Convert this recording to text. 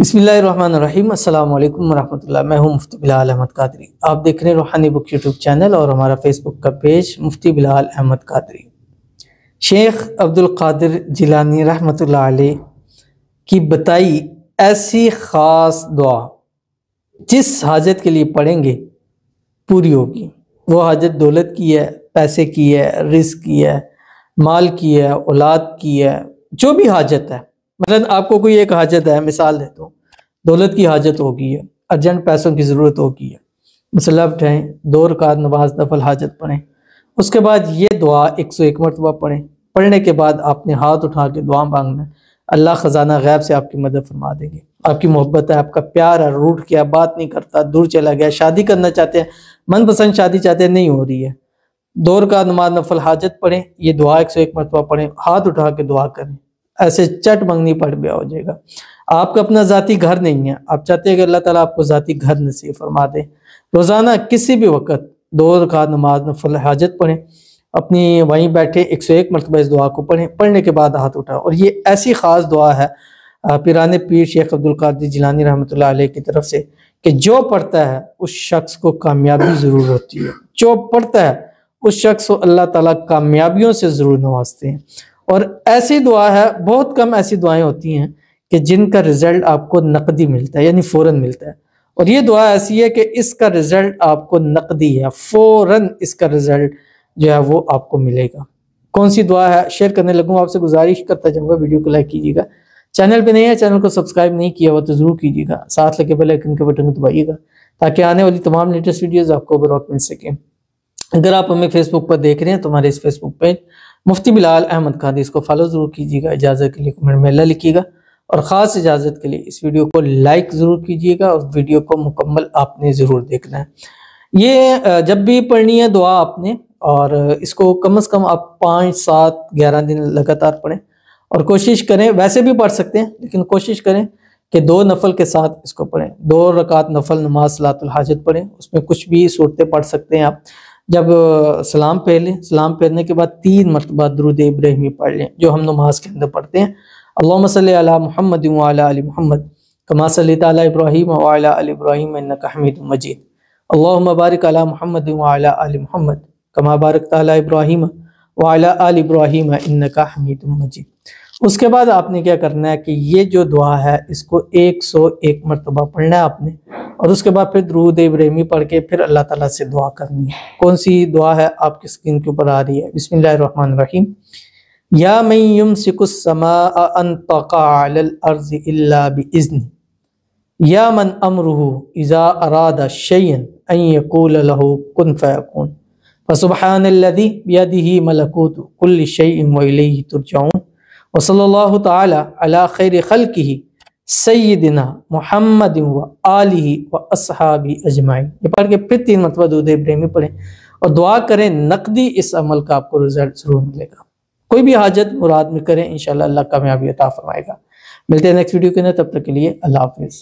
बसमीम अल्लाम वरहमल्ला मैं हूं मुफ्ती बिलाल अहमद कादरी आप देख रहे हैं रूहानी बुक यूट्यूब चैनल और हमारा फेसबुक का पेज मुफ्ती बिलाल अहमद कादरी शेख अब्दुल कादिर जिलानी रहमतुल्लाह अलैह की बताई ऐसी ख़ास दुआ जिस हाजत के लिए पढ़ेंगे पूरी होगी वो हाजत दौलत की है पैसे की है रिस्क की है माल की है औलाद की है जो भी हाजत है मतलब आपको कोई एक हाजत है मिसाल है तो दौलत की हाजत होगी है अर्जेंट पैसों की ज़रूरत होगी है मसला उठाएँ दो रकात नमाज नफल हाजत पढ़ें उसके बाद ये दुआ एक सौ एक मरतबा पढ़ें पढ़ने के बाद आपने हाथ उठा के दुआ मांगना अल्लाह ख़जाना गैब से आपकी मदद फरमा देंगे आपकी मोहब्बत है आपका प्यार है रूठ किया बात नहीं करता दूर चला गया शादी करना चाहते हैं मनपसंद शादी चाहते हैं नहीं हो रही है दौर का नमाज नफल हाजत पढ़ें ये दुआ एक सौ एक मरतबा पढ़ें हाथ उठा के दुआ करें ऐसे चट मंगनी पड़ ब्याह हो जाएगा आपका अपना जाति घर नहीं है आप चाहते हैं कि अल्लाह ताला आपको जाति घर नसीब फरमा दे रोज़ाना किसी भी वक्त दो रखा नमाज में फल हाजत पढ़ें अपनी वहीं बैठे एक सौ एक मरतबा इस दुआ को पढ़ें पढ़ने के बाद हाथ उठाएं और ये ऐसी ख़ास दुआ है पिरान पीर शेख अब्दुल कादिर जिलानी रहमत की तरफ से कि जो पढ़ता है उस शख्स को कामयाबी ज़रूर होती है जो पढ़ता है उस शख्स को अल्लाह ताला कामयाबियों से ज़रूर नवाजते हैं और ऐसी दुआ है बहुत कम ऐसी दुआएं होती हैं कि जिनका रिजल्ट आपको नकदी मिलता है यानी फ़ौरन मिलता है और ये दुआ ऐसी है कि इसका रिजल्ट आपको नकदी है फ़ौरन इसका रिजल्ट जो है वो आपको मिलेगा कौन सी दुआ है शेयर करने लगूँ आपसे गुजारिश करता जाऊँगा वीडियो को लाइक कीजिएगा चैनल पे नहीं है चैनल को सब्सक्राइब नहीं किया हुआ तो ज़रूर कीजिएगा साथ लगे बेल आइकन के बटन को दबाइएगा ताकि आने वाली तमाम लेटेस्ट वीडियोस आपको बर मिल सके अगर आप हमें फेसबुक पर देख रहे हैं तो हमारे इस फेसबुक पेज मुफ्ती बिलाल अहमद खान इसको फॉलो ज़रूर कीजिएगा इजाज़त के लिए कमेंट में लिखिएगा और ख़ास इजाज़त के लिए इस वीडियो को लाइक ज़रूर कीजिएगा और वीडियो को मुकम्मल आपने ज़रूर देखना है ये जब भी पढ़नी है दुआ आपने और इसको कम अज़ कम आप पाँच सात ग्यारह दिन लगातार पढ़ें और कोशिश करें वैसे भी पढ़ सकते हैं लेकिन कोशिश करें कि दो नफल के साथ इसको पढ़ें दो रकात नफल नमाज सलातुल हाजत पढ़ें उसमें कुछ भी सूरतें पढ़ सकते हैं आप जब सलाम लें सलाम पहनने के बाद तीन मरतबा दरुद इब्राहिमी पढ़ लें जो हम नमाज के अंदर पढ़ते हैं अल्लाम सल महमद महमद कमा सल इब्राहिम हमीद मजीद अल्लाम मुबारक अला महमद महमद कमा बारक तब्राहिम वालब्राहिम इनका हमीद मजीद उसके बाद आपने क्या करना है कि ये जो दुआ है इसको एक सौ एक मरतबा पढ़ना है आपने और उसके बाद फिर दरूद इब्राहिमी पढ़ के फिर अल्लाह ताला से दुआ करनी है कौन सी दुआ है आपकी स्क्रीन के ऊपर आ रही है बिस्मिल्लाहमान रहीम या मयम सिकुसमाज़नी या मन अमरहू इज़ा अरादा शयन अकूल कुन फ़ैकून फ़सुबहानदी बियदिही मलकूत कुल शयन वही तुरजाऊँ वसल्ला तला खैर खल की सैदिना मोहम्मद व आली व असहाबी अजमाई ये पढ़ के फिर तीन मतबा दूध प्रेमी पढ़ें और दुआ करें नकदी इस अमल का आपको रिजल्ट ज़रूर मिलेगा कोई भी हाजत मुराद में करें इन अल्लाह कामयाबी अता फरमाएगा मिलते हैं नेक्स्ट वीडियो के अंदर तब तक के लिए अल्लाह हाफिज़